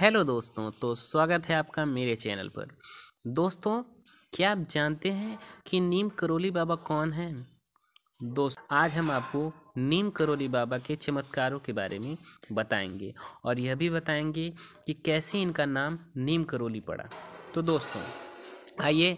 hello दोस्तों तो स्वागत है आपका मेरे चैनल पर दोस्तों क्या आप जानते हैं कि नीम करोली बाबा कौन हैं दोस्त आज हम आपको नीम करोली बाबा के चमत्कारों के बारे में बताएंगे और यह भी बताएंगे कि कैसे इनका नाम नीम करोली पड़ा तो दोस्तों आइए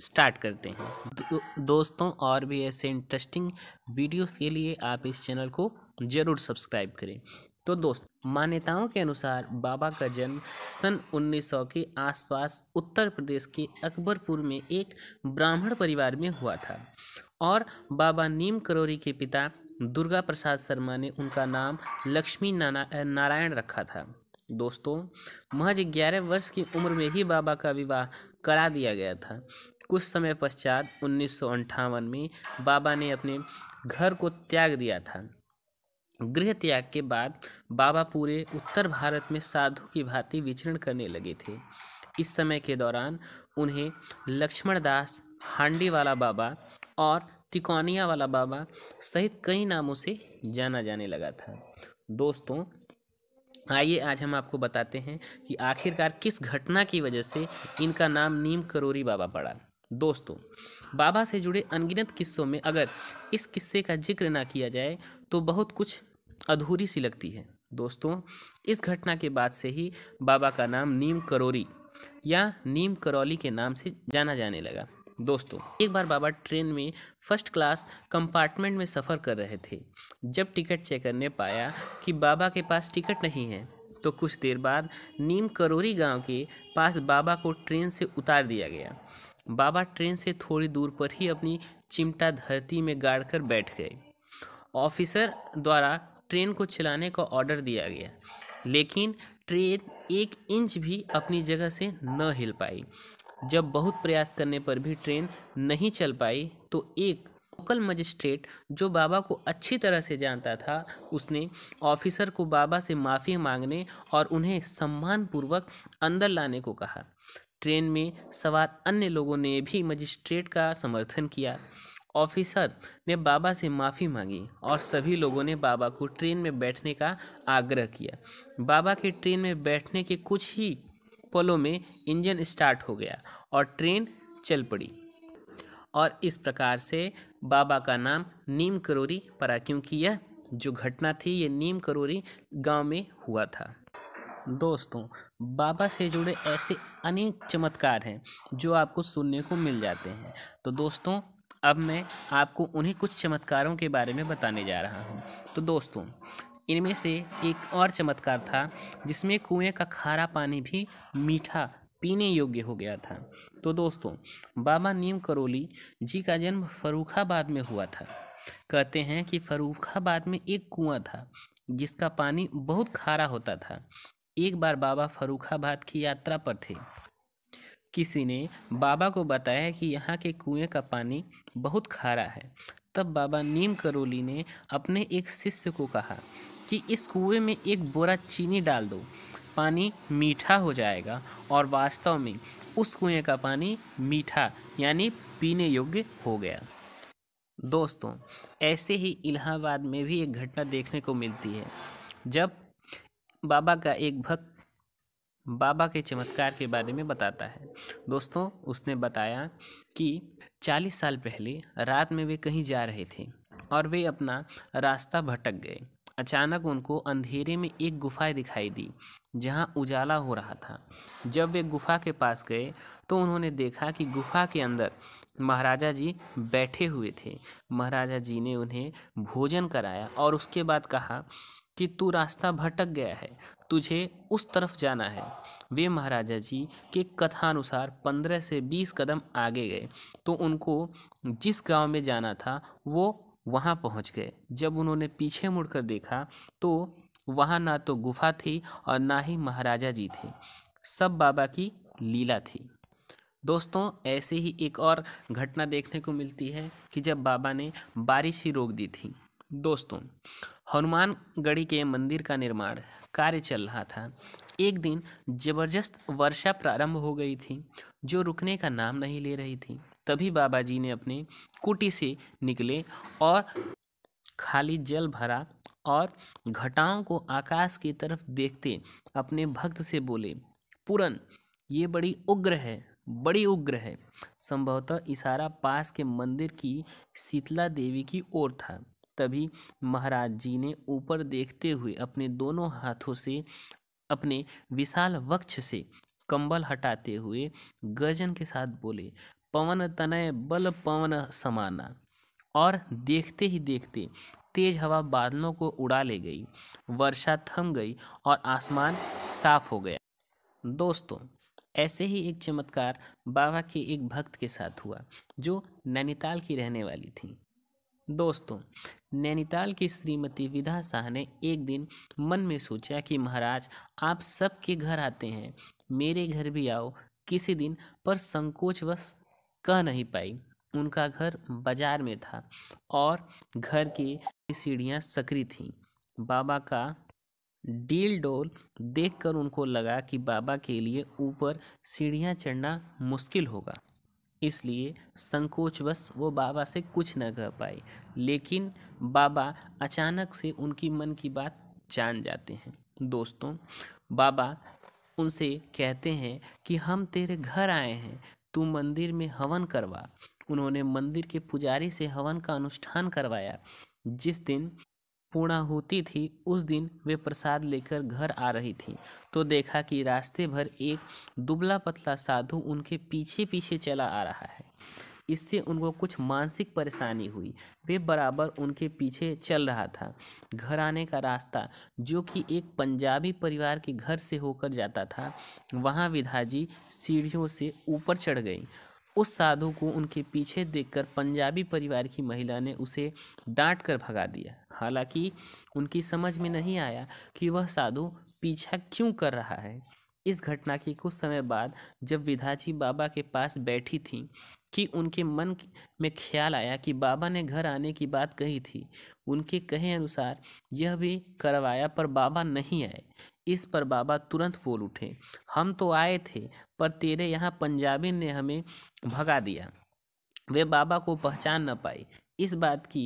स्टार्ट करते हैं दो, दोस्तों और भी ऐसे इंटरेस्टिंग वीडियोस के लिए आप इस चैनल को ज़रूर सब्सक्राइब करें तो दोस्त मान्यताओं के अनुसार बाबा का जन्म सन 1900 के आसपास उत्तर प्रदेश के अकबरपुर में एक ब्राह्मण परिवार में हुआ था और बाबा नीम करोरी के पिता दुर्गा प्रसाद शर्मा ने उनका नाम लक्ष्मी नाना नारायण रखा था दोस्तों महज ग्यारह वर्ष की उम्र में ही बाबा का विवाह करा दिया गया था कुछ समय पश्चात उन्नीस में बाबा ने अपने घर को त्याग दिया था गृह त्याग के बाद बाबा पूरे उत्तर भारत में साधु की भांति विचरण करने लगे थे इस समय के दौरान उन्हें लक्ष्मण दास हांडी वाला बाबा और तिकोनिया वाला बाबा सहित कई नामों से जाना जाने लगा था दोस्तों आइए आज हम आपको बताते हैं कि आखिरकार किस घटना की वजह से इनका नाम नीम करोरी बाबा पड़ा दोस्तों बाबा से जुड़े अनगिनत किस्सों में अगर इस किस्से का जिक्र ना किया जाए तो बहुत कुछ अधूरी सी लगती है दोस्तों इस घटना के बाद से ही बाबा का नाम नीम करोरी या नीम करौली के नाम से जाना जाने लगा दोस्तों एक बार बाबा ट्रेन में फर्स्ट क्लास कंपार्टमेंट में सफ़र कर रहे थे जब टिकट चेक करने पाया कि बाबा के पास टिकट नहीं है तो कुछ देर बाद नीम करोरी गांव के पास बाबा को ट्रेन से उतार दिया गया बाबा ट्रेन से थोड़ी दूर पर ही अपनी चिमटा धरती में गाड़ कर बैठ गए ऑफिसर द्वारा ट्रेन को चलाने का ऑर्डर दिया गया लेकिन ट्रेन एक इंच भी अपनी जगह से न हिल पाई जब बहुत प्रयास करने पर भी ट्रेन नहीं चल पाई तो एक लोकल मजिस्ट्रेट जो बाबा को अच्छी तरह से जानता था उसने ऑफिसर को बाबा से माफ़ी मांगने और उन्हें सम्मानपूर्वक अंदर लाने को कहा ट्रेन में सवार अन्य लोगों ने भी मजिस्ट्रेट का समर्थन किया ऑफिसर ने बाबा से माफ़ी मांगी और सभी लोगों ने बाबा को ट्रेन में बैठने का आग्रह किया बाबा के ट्रेन में बैठने के कुछ ही पलों में इंजन स्टार्ट हो गया और ट्रेन चल पड़ी और इस प्रकार से बाबा का नाम नीम करोरी पड़ा क्योंकि यह जो घटना थी ये नीम करोरी गांव में हुआ था दोस्तों बाबा से जुड़े ऐसे अनेक चमत्कार हैं जो आपको सुनने को मिल जाते हैं तो दोस्तों अब मैं आपको उन्हीं कुछ चमत्कारों के बारे में बताने जा रहा हूँ तो दोस्तों इनमें से एक और चमत्कार था जिसमें कुएं का खारा पानी भी मीठा पीने योग्य हो गया था तो दोस्तों बाबा नीम करोली जी का जन्म फरूखाबाद में हुआ था कहते हैं कि फरूखाबाद में एक कुआं था जिसका पानी बहुत खारा होता था एक बार बाबा फरूखाबाद की यात्रा पर थे किसी ने बाबा को बताया कि यहाँ के कुएं का पानी बहुत खारा है तब बाबा नीम करोली ने अपने एक शिष्य को कहा कि इस कुएं में एक बोरा चीनी डाल दो पानी मीठा हो जाएगा और वास्तव में उस कुएं का पानी मीठा यानी पीने योग्य हो गया दोस्तों ऐसे ही इलाहाबाद में भी एक घटना देखने को मिलती है जब बाबा का एक भक्त बाबा के चमत्कार के बारे में बताता है दोस्तों उसने बताया कि चालीस साल पहले रात में वे कहीं जा रहे थे और वे अपना रास्ता भटक गए अचानक उनको अंधेरे में एक गुफा दिखाई दी जहां उजाला हो रहा था जब वे गुफा के पास गए तो उन्होंने देखा कि गुफा के अंदर महाराजा जी बैठे हुए थे महाराजा जी ने उन्हें भोजन कराया और उसके बाद कहा कि तू रास्ता भटक गया है तुझे उस तरफ जाना है वे महाराजा जी के कथानुसार पंद्रह से बीस कदम आगे गए तो उनको जिस गांव में जाना था वो वहाँ पहुँच गए जब उन्होंने पीछे मुड़कर देखा तो वहाँ ना तो गुफा थी और ना ही महाराजा जी थे सब बाबा की लीला थी दोस्तों ऐसे ही एक और घटना देखने को मिलती है कि जब बाबा ने बारिश ही रोक दी थी दोस्तों हनुमानगढ़ी के मंदिर का निर्माण कार्य चल रहा था एक दिन जबरदस्त वर्षा प्रारंभ हो गई थी जो रुकने का नाम नहीं ले रही थी तभी बाबा जी ने अपने कुटी से निकले और खाली जल भरा और घटाओं को आकाश की तरफ देखते अपने भक्त से बोले पूरन ये बड़ी उग्र है बड़ी उग्र है संभवतः इशारा पास के मंदिर की शीतला देवी की ओर था तभी महाराज जी ने ऊपर देखते हुए अपने दोनों हाथों से अपने विशाल वक्ष से कंबल हटाते हुए गर्जन के साथ बोले पवन तनय बल पवन समाना और देखते ही देखते तेज हवा बादलों को उड़ा ले गई वर्षा थम गई और आसमान साफ हो गया दोस्तों ऐसे ही एक चमत्कार बाबा के एक भक्त के साथ हुआ जो नैनीताल की रहने वाली थी दोस्तों नैनीताल की श्रीमती विधा शाह ने एक दिन मन में सोचा कि महाराज आप सबके घर आते हैं मेरे घर भी आओ किसी दिन पर संकोचवश कह नहीं पाई उनका घर बाजार में था और घर की सीढ़ियां सकरी थीं बाबा का डील डोल देखकर उनको लगा कि बाबा के लिए ऊपर सीढ़ियां चढ़ना मुश्किल होगा इसलिए संकोचवश वो बाबा से कुछ न कह पाए लेकिन बाबा अचानक से उनकी मन की बात जान जाते हैं दोस्तों बाबा उनसे कहते हैं कि हम तेरे घर आए हैं तू मंदिर में हवन करवा उन्होंने मंदिर के पुजारी से हवन का अनुष्ठान करवाया जिस दिन होती थी उस दिन वे प्रसाद लेकर घर आ रही थी तो देखा कि रास्ते भर एक दुबला पतला साधु उनके पीछे पीछे चला आ रहा है इससे उनको कुछ मानसिक परेशानी हुई वे बराबर उनके पीछे चल रहा था घर आने का रास्ता जो कि एक पंजाबी परिवार के घर से होकर जाता था वहाँ विधाजी सीढ़ियों से ऊपर चढ़ गई उस साधु को उनके पीछे देखकर पंजाबी परिवार की महिला ने उसे डांट कर भगा दिया हालांकि उनकी समझ में नहीं आया कि वह साधु पीछा क्यों कर रहा है इस घटना के कुछ समय बाद जब विधाजी बाबा के पास बैठी थी कि उनके मन में ख्याल आया कि बाबा ने घर आने की बात कही थी उनके कहे अनुसार यह भी करवाया पर बाबा नहीं आए इस पर बाबा तुरंत बोल उठे हम तो आए थे पर तेरे यहाँ पंजाबी ने हमें भगा दिया वे बाबा को पहचान न पाई इस बात की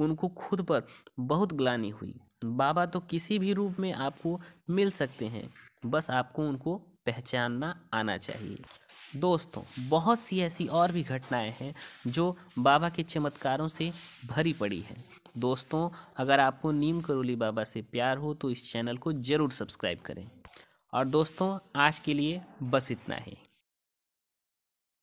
उनको खुद पर बहुत ग्लानी हुई बाबा तो किसी भी रूप में आपको मिल सकते हैं बस आपको उनको पहचानना आना चाहिए दोस्तों बहुत सी ऐसी और भी घटनाएं हैं जो बाबा के चमत्कारों से भरी पड़ी हैं दोस्तों अगर आपको नीम करोली बाबा से प्यार हो तो इस चैनल को ज़रूर सब्सक्राइब करें और दोस्तों आज के लिए बस इतना ही